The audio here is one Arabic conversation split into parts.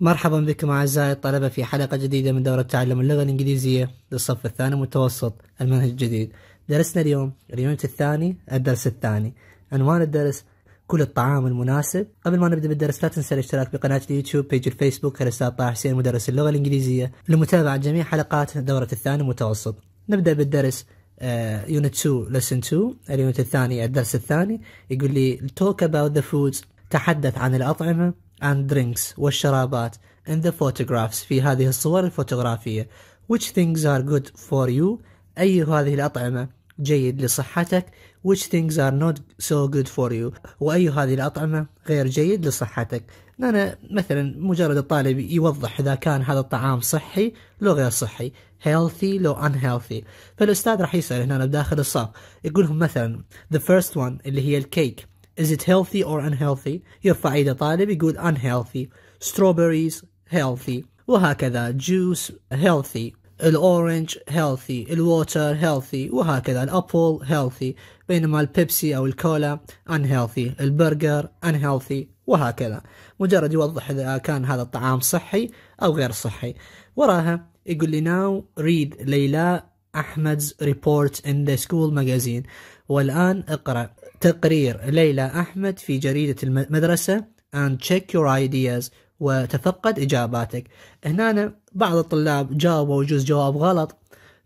مرحبا بكم أعزائي الطلبة في حلقة جديدة من دورة تعلم اللغة الإنجليزية للصف الثاني المتوسط المنهج الجديد درسنا اليوم اليونت الثاني الدرس الثاني عنوان الدرس كل الطعام المناسب قبل ما نبدأ بالدرس لا تنسى الاشتراك بقناة اليوتيوب بيج الفيسبوك الاستاذ طه حسين مدرس اللغة الإنجليزية لمتابعة جميع حلقات دورة الثاني المتوسط نبدأ بالدرس آه، يونت 2 لسن 2 اليونت الثاني الدرس الثاني يقول لي توك اباوت ذا فودز تحدث عن الأطعمة and drinks والشرابات in the photographs في هذه الصور الفوتوغرافية which things are good for you أي هذه الأطعمة جيد لصحتك which things are not so good for you وأي هذه الأطعمة غير جيد لصحتك أنا مثلا مجرد الطالب يوضح إذا كان هذا الطعام صحي لو غير صحي healthy لو unhealthy فالأستاذ راح يسأل هنا بداخل الصف يقول لهم مثلا the first one اللي هي الكيك Is it healthy or unhealthy؟ يرفع إيده طالب يقول unhealthy strawberries healthy وهكذا juice healthy الاورنج healthy الووتر healthy وهكذا الابل healthy بينما البيبسي او الكولا unhealthy البرجر unhealthy وهكذا مجرد يوضح اذا كان هذا الطعام صحي او غير صحي وراها يقول لي now read ليلى احمد's report in the school magazine والان اقرا تقرير ليلى أحمد في جريدة المدرسة and check your ideas وتفقد إجاباتك هنا بعض الطلاب جاوبوا جزء جواب غلط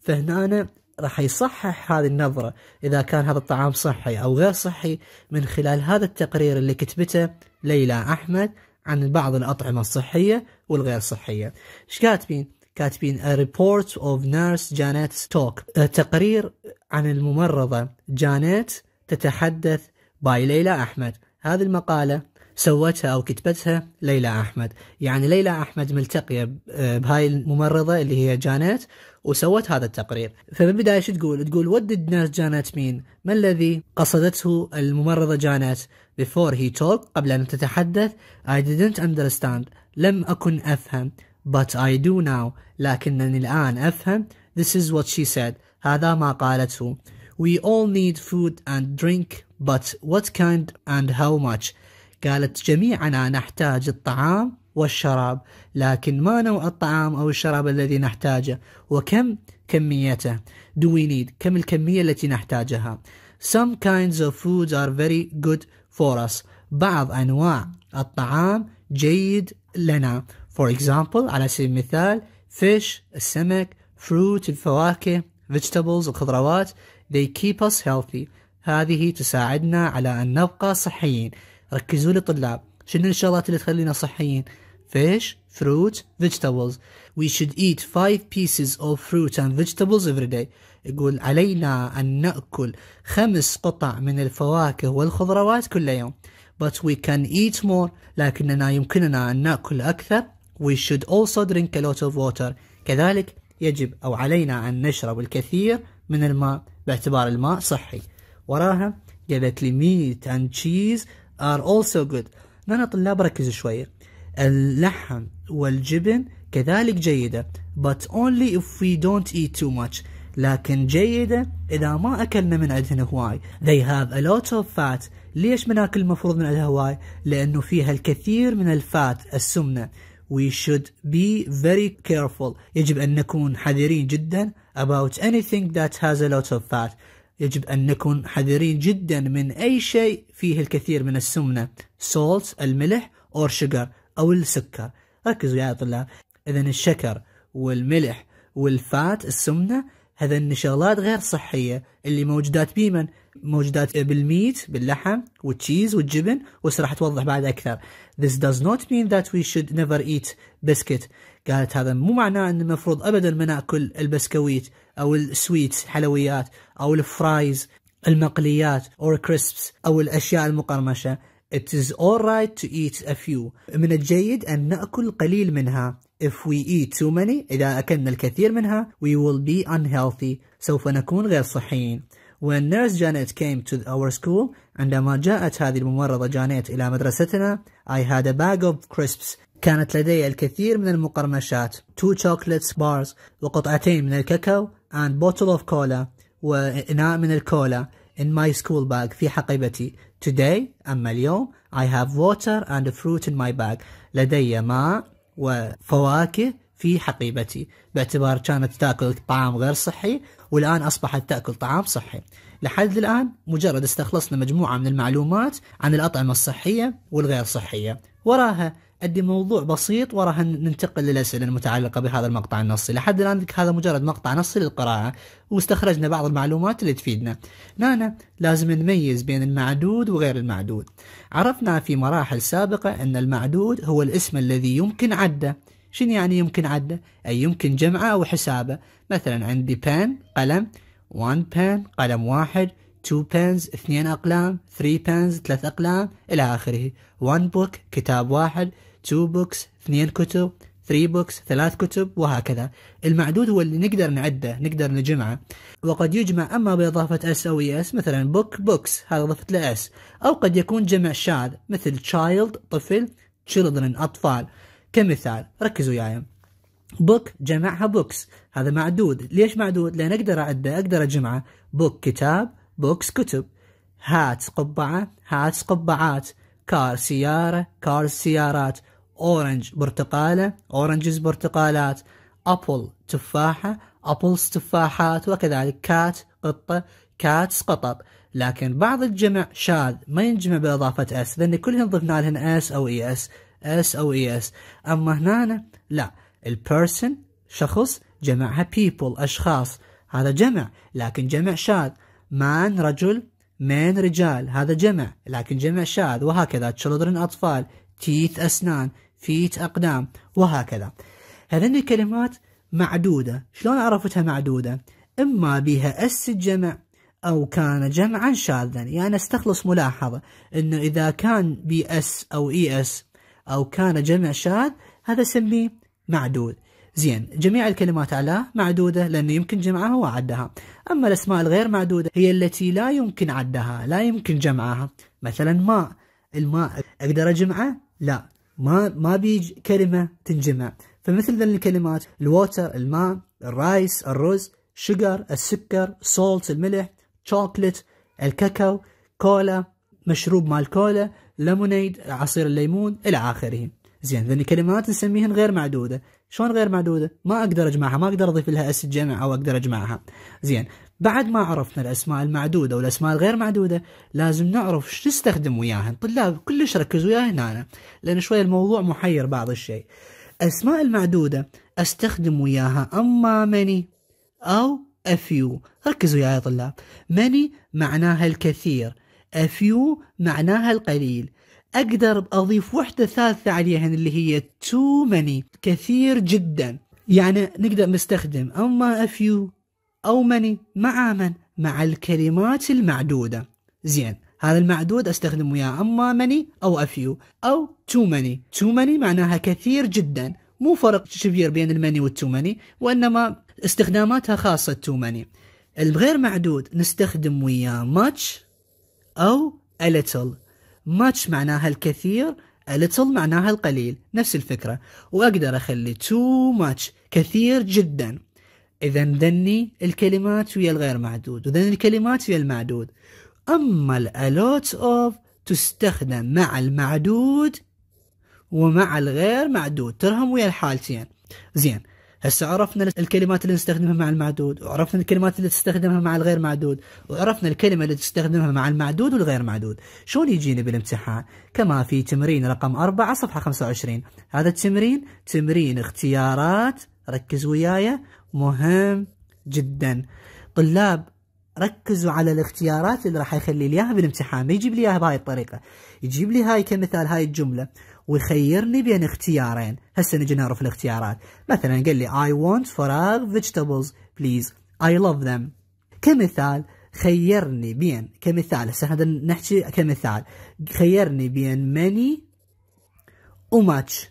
فهنا راح يصحح هذه النظرة إذا كان هذا الطعام صحي أو غير صحي من خلال هذا التقرير اللي كتبته ليلى أحمد عن بعض الأطعمة الصحية والغير صحية إيش كاتبين؟ كاتبين A Report of Nurse Janet Stock تقرير عن الممرضة جانيت تتحدث باي ليلى أحمد هذه المقالة سوتها أو كتبتها ليلى أحمد يعني ليلى أحمد ملتقية بهاي الممرضة اللي هي جانيت وسوت هذا التقرير فبالبداية شو تقول تقول ودد ناس جانيت مين ما الذي قصدته الممرضة جانيت before he talked قبل أن تتحدث I didn't understand لم أكن أفهم but I do now لكنني الآن أفهم this is what she said هذا ما قالته We all need food and drink, but what kind and how much? قالت جميعنا نحتاج الطعام والشراب لكن ما نوع الطعام أو الشراب الذي نحتاجه وكم كميته do we need كم الكمية التي نحتاجها some kinds of foods are very good for us بعض أنواع الطعام جيد لنا for example على سبيل المثال fish السمك fruit الفواكه vegetables الخضروات They keep us healthy. هذه تساعدنا على أن نبقى صحيين. ركزوا لي طلاب. شنو الشغلات اللي تخلينا صحيين؟ fish, fruit, vegetables. We should eat five pieces of fruit and vegetables every day. يقول علينا أن نأكل خمس قطع من الفواكه والخضروات كل يوم. But we can eat more. لكننا يمكننا أن نأكل أكثر. We should also drink a lot of water. كذلك يجب أو علينا أن نشرب الكثير من الماء. باعتبار الماء صحي وراها قالت لي ميت اند تشيز ار اولسو جود انا طلاب ركزوا شويه اللحم والجبن كذلك جيدة but only if we don't eat too much لكن جيدة إذا ما أكلنا من عندهن هواي they have a lot of fat ليش بناكل المفروض من عندها هواي لأنه فيها الكثير من الفات السمنة we should be very careful يجب أن نكون حذرين جدا about anything that has a lot of fat يجب أن نكون حذرين جدا من أي شيء فيه الكثير من السمنة salt الملح or sugar أو السكر ركزوا يا طلاب إذا الشكر والملح والفات السمنة هذا شغلات غير صحية اللي موجودات بيمن موجودات بالميت باللحم والتشيز والجبن وهسه راح توضح بعد اكثر This does not mean that we should never eat biscuit قالت هذا مو معناه ان المفروض ابدا ما ناكل البسكويت او السويتس حلويات او الفرايز المقليات اور كريسبس او الاشياء المقرمشه It is alright to eat a few من الجيد أن نأكل قليل منها If we eat too many إذا أكلنا الكثير منها we will be unhealthy سوف نكون غير صحيين When nurse Janet came to our school عندما جاءت هذه الممرضة جانيت إلى مدرستنا I had a bag of crisps كانت لدي الكثير من المقرمشات two chocolates bars وقطعتين من الكاكاو and bottle of cola وإناء من الكولا in my school bag في حقيبتي today أما اليوم I have water and fruit in my bag لدي ماء وفواكه في حقيبتي باعتبار كانت تاكل طعام غير صحي والآن أصبحت تأكل طعام صحي لحد الآن مجرد استخلصنا مجموعة من المعلومات عن الأطعمة الصحية والغير صحية وراها أدي موضوع بسيط وراها ننتقل للأسئلة المتعلقة بهذا المقطع النصي لحد الآن هذا مجرد مقطع نصي للقراءة واستخرجنا بعض المعلومات اللي تفيدنا نانا لازم نميز بين المعدود وغير المعدود عرفنا في مراحل سابقة أن المعدود هو الاسم الذي يمكن عده شنو يعني يمكن عده أي يمكن جمعه أو حسابه مثلا عندي pen قلم one pen قلم واحد two pens اثنين أقلام three pens ثلاث أقلام إلى آخره one بوك كتاب واحد two بوكس اثنين كتب three بوكس ثلاث كتب وهكذا المعدود هو اللي نقدر نعده نقدر نجمعه وقد يجمع أما بإضافة اس أو اس e مثلا بوك بوكس هذا ضفت له اس أو قد يكون جمع شاذ مثل child طفل children أطفال كمثال ركزوا وياي بوك جمعها بوكس هذا معدود ليش معدود لان اقدر اعده اقدر اجمعه بوك كتاب بوكس كتب هات قبعه هات قبعات كار سياره كار سيارات اورنج برتقاله اورنجز برتقالات ابل تفاحه ابلز تفاحات وكذلك كات قطه كات قطط لكن بعض الجمع شاذ ما ينجمع باضافه اس لان كلهم ضفنا لهن اس او اي e اس اس او اي اس اما هنا لا البيرسون شخص جمعها بيبل اشخاص هذا جمع لكن جمع شاذ مان رجل مان رجال هذا جمع لكن جمع شاذ وهكذا children أطفال تيث أسنان فيت أقدام وهكذا هذين الكلمات معدودة شلون عرفتها معدودة إما بها أس الجمع أو كان جمعا شاذا يعني استخلص ملاحظة أنه إذا كان بي أس أو إي أس أو كان جمع شاذ هذا سميه معدود زين جميع الكلمات على معدودة لأنه يمكن جمعها وعدها أما الأسماء الغير معدودة هي التي لا يمكن عدها لا يمكن جمعها مثلا ماء الماء أقدر أجمعه؟ لا ما ما بيج كلمة تنجمع فمثل ذن الكلمات الووتر الماء الرايس الرز شجر السكر سولت الملح شوكلت الكاكاو كولا مشروب مال كولا ليمونيد عصير الليمون الى اخره زين ذني كلمات نسميهن غير معدوده شلون غير معدوده ما اقدر اجمعها ما اقدر اضيف لها اس جمع او اقدر اجمعها زين بعد ما عرفنا الاسماء المعدوده والاسماء الغير معدوده لازم نعرف شو نستخدم وياهن طلاب كلش ركزوا وياها هنا لان شوي الموضوع محير بعض الشيء الاسماء المعدوده استخدم وياها اما مني او افيو ركزوا يا طلاب مني معناها الكثير a few معناها القليل أقدر أضيف وحدة ثالثة عليهن اللي هي too many كثير جدا يعني نقدر نستخدم أما a few أو many مع من مع الكلمات المعدودة زين هذا المعدود استخدم وياه اما ماني او افيو او تو ماني تو ماني معناها كثير جدا مو فرق كبير بين الماني والتو ماني وانما استخداماتها خاصه تو ماني الغير معدود نستخدم وياه ماتش أو a little much معناها الكثير a little معناها القليل نفس الفكرة وأقدر أخلي too much كثير جدا إذا ذني الكلمات ويا الغير معدود وذن الكلمات ويا المعدود أما ال a lot of تستخدم مع المعدود ومع الغير معدود ترهم ويا الحالتين زين هسه عرفنا الكلمات اللي نستخدمها مع المعدود وعرفنا الكلمات اللي تستخدمها مع الغير معدود وعرفنا الكلمة اللي تستخدمها مع المعدود والغير معدود شلون يجيني بالامتحان كما في تمرين رقم أربعة صفحة 25 هذا التمرين تمرين اختيارات ركز وياي مهم جدا طلاب ركزوا على الاختيارات اللي راح يخلي لي اياها بالامتحان ما يجيب لي اياها بهاي الطريقه يجيب لي هاي كمثال هاي الجمله ويخيرني بين اختيارين هسه نجي نعرف الاختيارات مثلا قال لي I want فراغ vegetables please I love them كمثال خيرني بين كمثال هسه هذا نحكي كمثال خيرني بين many وماتش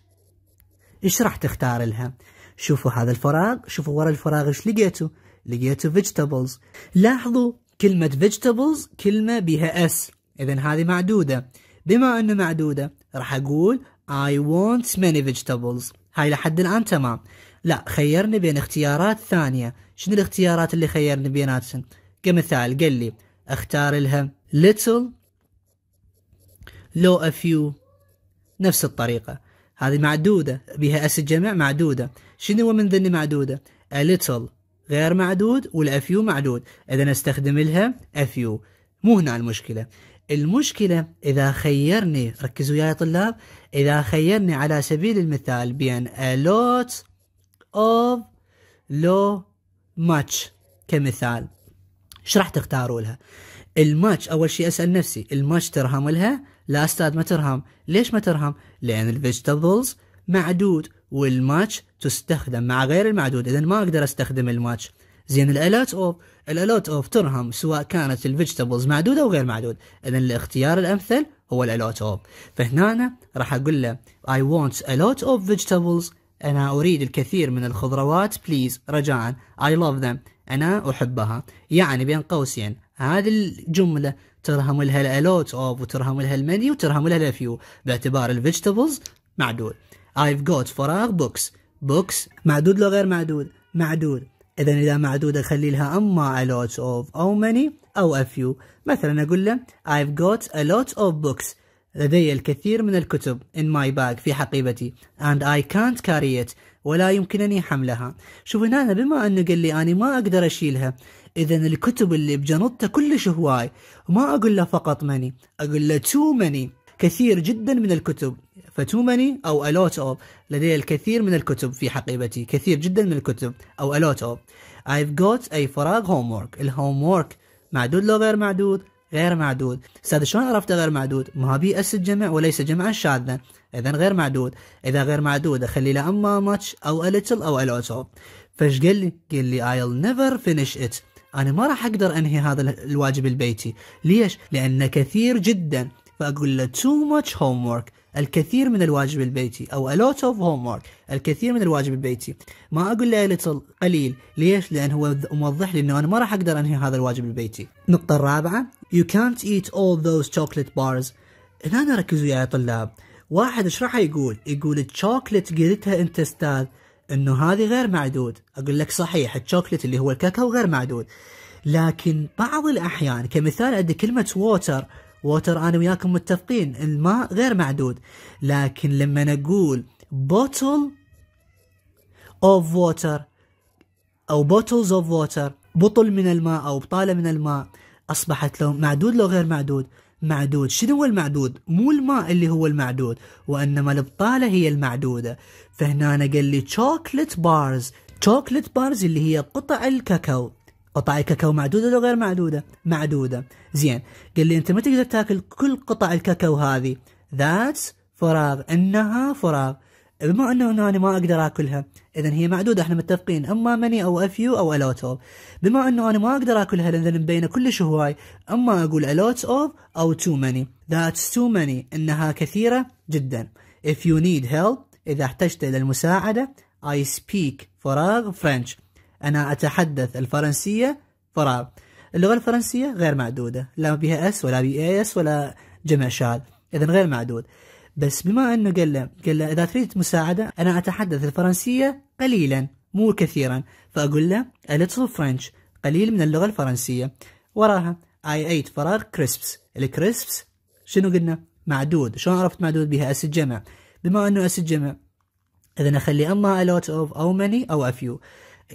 ايش راح تختار لها شوفوا هذا الفراغ شوفوا ورا الفراغ ايش لقيتوا لقيتوا vegetables لاحظوا كلمة vegetables كلمة بها اس اذا هذه معدودة بما انه معدوده راح اقول I want many vegetables هاي لحد الان تمام لا خيرني بين اختيارات ثانيه شنو الاختيارات اللي خيرني بيناتهم كمثال قال لي اختار لها little low a few نفس الطريقه هذه معدوده بها اس الجمع معدوده شنو من ذني معدوده a little غير معدود والافيو معدود اذا استخدم لها افيو مو هنا المشكله المشكلة إذا خيرني ركزوا يا طلاب إذا خيرني على سبيل المثال بين a lot of low much كمثال ايش راح تختاروا لها؟ الماتش اول شيء اسال نفسي الماتش ترهم لها؟ لا استاذ ما ترهم، ليش ما ترهم؟ لان الفيجيتابلز معدود والماتش تستخدم مع غير المعدود، اذا ما اقدر استخدم الماتش. زين الالات اوف الالات اوف ترهم سواء كانت الفيجيتابلز معدوده او غير معدود اذا الاختيار الامثل هو الالات اوف فهنا أنا راح اقول له اي وونت الوت اوف of انا اريد الكثير من الخضروات بليز رجاء اي لاف ذم انا احبها يعني بين قوسين هذه الجمله ترهم لها الالوت اوف وترهم لها المنيو وترهم لها الفيو باعتبار الفيجيتابلز معدود I've got فراغ بوكس بوكس معدود لو غير معدود معدود اذا اذا معدوده اخلي لها اما a lot of او many او a few مثلا اقول له I've got a lot of books لدي الكثير من الكتب in my bag في حقيبتي and I can't carry it ولا يمكنني حملها شوف هنا أنا بما أنه قال لي أنا ما أقدر أشيلها إذا الكتب اللي بجنطته كلش هواي ما أقول له فقط مني أقول له too many كثير جدا من الكتب فتو ماني أو a lot of لدي الكثير من الكتب في حقيبتي كثير جدا من الكتب أو a lot of I've got a فراغ homework الهومورك معدود لو غير معدود غير معدود استاذ شلون عرفت غير معدود ما بي اس الجمع وليس جمعا شاذا اذا غير معدود اذا غير معدود اخلي له اما ماتش او a little او a lot of فايش قال لي قال لي I'll never finish it انا ما راح اقدر انهي هذا الواجب البيتي ليش لان كثير جدا فاقول له too much homework الكثير من الواجب البيتي أو a lot of homework الكثير من الواجب البيتي ما أقول له little قليل ليش؟ لأن هو موضح لي أنه أنا ما راح أقدر أنهي هذا الواجب البيتي النقطة الرابعة you can't eat all those chocolate bars هنا ركزوا يا طلاب واحد ايش راح يقول؟ يقول الشوكلت قلتها انت استاذ انه هذه غير معدود، اقول لك صحيح الشوكلت اللي هو الكاكاو غير معدود. لكن بعض الاحيان كمثال عندي كلمه ووتر ووتر انا وياكم متفقين الماء غير معدود لكن لما نقول بوتل اوف ووتر او بوتلز اوف ووتر بطل من الماء او بطاله من الماء اصبحت لو معدود لو غير معدود معدود شنو هو المعدود مو الماء اللي هو المعدود وانما البطاله هي المعدوده فهنا أنا قال لي chocolate بارز تشوكلت بارز اللي هي قطع الكاكاو قطع الكاكاو معدودة ولا غير معدودة معدودة زين قال لي أنت ما تقدر تاكل كل قطع الكاكاو هذه ذاتس فراغ إنها فراغ بما انه انه انا ما اقدر اكلها اذا هي معدوده احنا متفقين اما مني او افيو او الوت اوف بما انه انا ما اقدر اكلها لان مبينه كلش هواي اما اقول الوت اوف او تو ماني ذاتس تو ماني انها كثيره جدا if you need help اذا احتجت الى المساعده I speak فراغ French أنا أتحدث الفرنسية فراغ اللغة الفرنسية غير معدودة لا بها اس ولا بي اس ولا جمع شاذ اذا غير معدود بس بما انه قال له قال له اذا تريد مساعدة انا اتحدث الفرنسية قليلا مو كثيرا فاقول له a little French قليل من اللغة الفرنسية وراها I ate فراغ crisps الكريسبس شنو قلنا معدود شلون عرفت معدود بها اس الجمع بما انه اس الجمع اذا اخلي اما a lot of او many او a few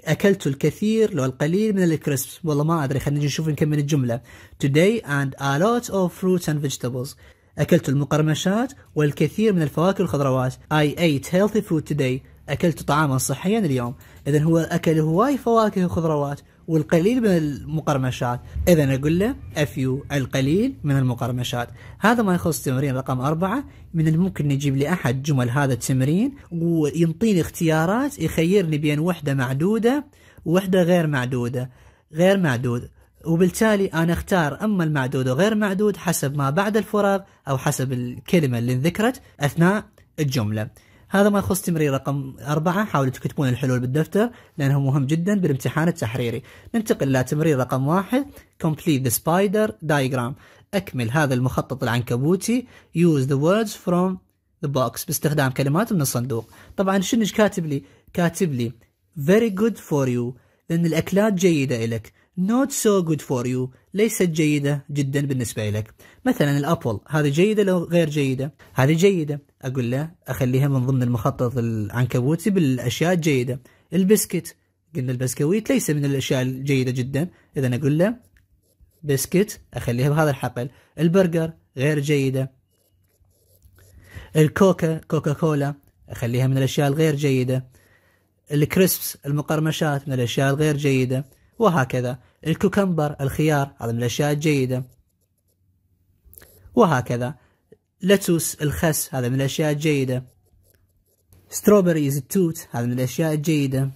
أكلت الكثير لو القليل من الكريسب والله ما أدري خلينا نشوف نكمل الجملة today and a lot of fruits and vegetables أكلت المقرمشات والكثير من الفواكه والخضروات I ate healthy food today أكلت طعاما صحيا اليوم إذا هو أكل هواي فواكه وخضروات والقليل من المقرمشات اذا اقول له افيو القليل من المقرمشات هذا ما يخص تمرين رقم أربعة من الممكن نجيب لي أحد جمل هذا التمرين وينطيني اختيارات يخيرني بين وحدة معدودة ووحدة غير معدودة غير معدود وبالتالي أنا أختار أما المعدود وغير معدود حسب ما بعد الفراغ أو حسب الكلمة اللي انذكرت أثناء الجملة هذا ما يخص تمرير رقم أربعة حاولوا تكتبون الحلول بالدفتر لأنه مهم جدا بالامتحان التحريري ننتقل إلى تمرير رقم واحد Complete the spider diagram أكمل هذا المخطط العنكبوتي Use the words from the box باستخدام كلمات من الصندوق طبعا شنو كاتب لي كاتب لي very good for you لأن الأكلات جيدة إلك not so good for you ليست جيدة جدا بالنسبة لك مثلا الأبل هذه جيدة لو غير جيدة هذه جيدة اقول له اخليها من ضمن المخطط العنكبوتي بالاشياء الجيده البسكت قلنا البسكويت ليس من الاشياء الجيده جدا اذا اقول له بسكت اخليها بهذا الحقل البرجر غير جيده الكوكا كوكا كولا اخليها من الاشياء الغير جيده الكريسبس المقرمشات من الاشياء الغير جيده وهكذا الكوكمبر الخيار هذا من الاشياء الجيده وهكذا لتوس الخس هذا من الأشياء الجيدة ستروبريز التوت هذا من الأشياء الجيدة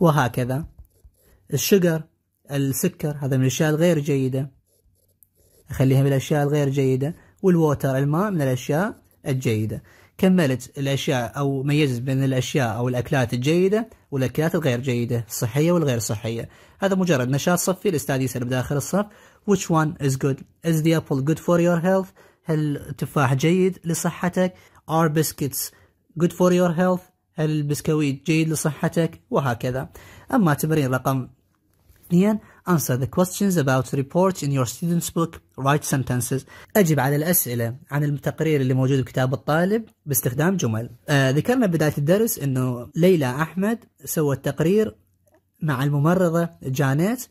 وهكذا الشجر السكر هذا من الأشياء الغير جيدة أخليها من الأشياء الغير جيدة والووتر الماء من الأشياء الجيدة كملت الأشياء أو ميزت بين الأشياء أو الأكلات الجيدة والأكلات الغير جيدة الصحية والغير صحية هذا مجرد نشاط صفي الأستاذ يسأل بداخل الصف which one is good is the apple good for your health هل التفاح جيد لصحتك are biscuits good for your health هل البسكويت جيد لصحتك وهكذا أما تمرين رقم اثنين answer the questions about reports in your student's book write sentences أجب على الأسئلة عن التقرير اللي موجود بكتاب الطالب باستخدام جمل آه ذكرنا بداية الدرس أنه ليلى أحمد سوت تقرير مع الممرضة جانيت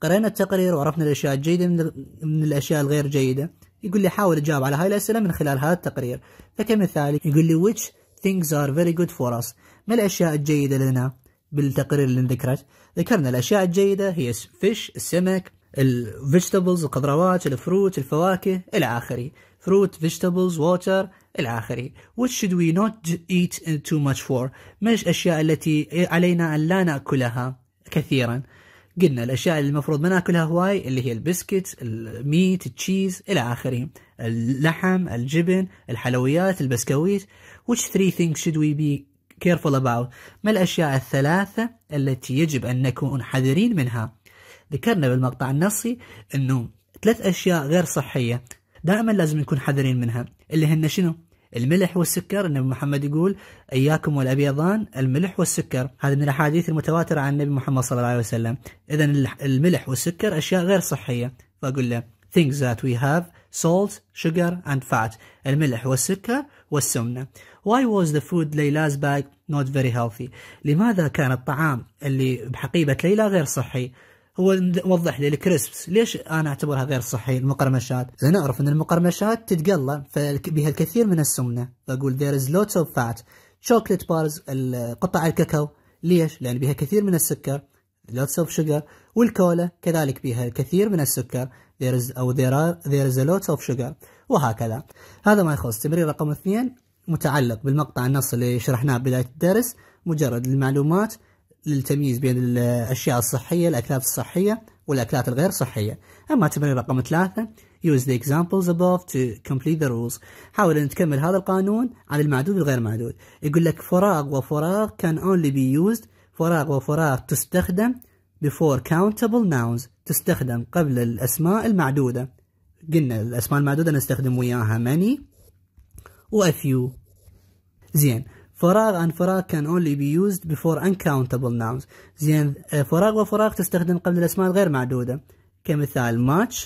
قرأنا التقرير وعرفنا الأشياء الجيدة من, من الأشياء الغير جيدة يقول لي حاول أجاوب على هاي الأسئلة من خلال هذا التقرير فكمثال يقول لي which things are very good for us ما الأشياء الجيدة لنا بالتقرير اللي ذكرت ذكرنا الأشياء الجيدة هي فيش السمك الفيجيتابلز الخضروات الفروت الفواكه إلى آخره فروت فيجيتابلز ووتر إلى آخره what should we not eat too much for ما الأشياء التي علينا أن لا نأكلها كثيرا قلنا الاشياء اللي المفروض ما ناكلها هواي اللي هي البسكت الميت التشيز الى اخره اللحم الجبن الحلويات البسكويت which three things should we be careful about ما الاشياء الثلاثه التي يجب ان نكون حذرين منها ذكرنا بالمقطع النصي انه ثلاث اشياء غير صحيه دائما لازم نكون حذرين منها اللي هن شنو الملح والسكر النبي محمد يقول اياكم والابيضان الملح والسكر هذا من الاحاديث المتواتره عن النبي محمد صلى الله عليه وسلم اذا الملح والسكر اشياء غير صحيه فاقول له things that we have salt sugar and fat الملح والسكر والسمنة Why was the food Layla's bag not very healthy لماذا كان الطعام اللي بحقيبة ليلى غير صحي هو وضح لي الكريسبس ليش انا اعتبرها غير صحي المقرمشات؟ لان اعرف ان المقرمشات تتقلى فبها الكثير من السمنه فاقول there is lots of fat chocolate bars قطع الكاكاو ليش؟ لان بها كثير من السكر lots of sugar والكولا كذلك بها الكثير من السكر there is او there are there is a lot of sugar وهكذا هذا ما يخص تمرين رقم اثنين متعلق بالمقطع النص اللي شرحناه بداية الدرس مجرد المعلومات للتمييز بين الأشياء الصحية الأكلات الصحية والأكلات الغير صحية أما تمرين رقم ثلاثة use the examples above to complete the rules حاول أن تكمل هذا القانون عن المعدود والغير معدود يقول لك فراغ وفراغ can only be used فراغ وفراغ تستخدم before countable nouns تستخدم قبل الأسماء المعدودة قلنا الأسماء المعدودة نستخدم وياها many و a few زين فراغ and فراغ can only be used before uncountable nouns زين آه، فراغ وفراغ تستخدم قبل الأسماء الغير معدودة كمثال much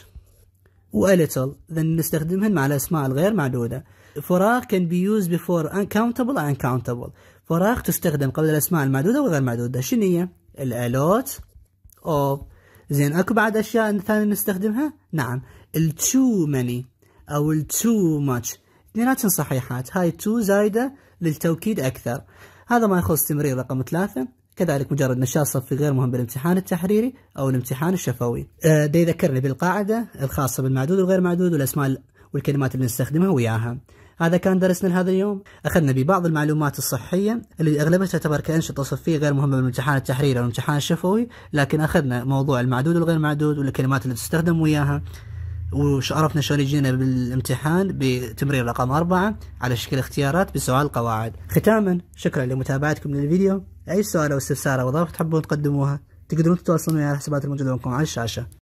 و a little then نستخدمهن مع الأسماء الغير معدودة فراغ can be used before uncountable and uncountable فراغ تستخدم قبل الأسماء المعدودة وغير معدودة شنية هي؟ a lot of زين اكو بعد اشياء ثانيه نستخدمها؟ نعم التو many او التو ماتش اثنيناتهم صحيحات هاي تو زايده للتوكيد أكثر هذا ما يخص تمرير رقم ثلاثة كذلك مجرد نشاط صفي غير مهم بالامتحان التحريري أو الامتحان الشفوي ده آه، يذكرني بالقاعدة الخاصة بالمعدود والغير معدود والأسماء والكلمات اللي نستخدمها وياها هذا كان درسنا لهذا اليوم أخذنا ببعض المعلومات الصحية اللي أغلبها تعتبر كأنشطة صفية غير مهمة بالامتحان التحريري أو الامتحان الشفوي لكن أخذنا موضوع المعدود والغير معدود والكلمات اللي تستخدم وياها وعرفنا شلون يجينا بالامتحان بتمرير رقم أربعة على شكل اختيارات بسؤال قواعد ختاما شكرا لمتابعتكم للفيديو أي سؤال أو استفسار أو إضافة تحبون تقدموها تقدرون تتواصلون معي على الحسابات الموجودة معكم على الشاشة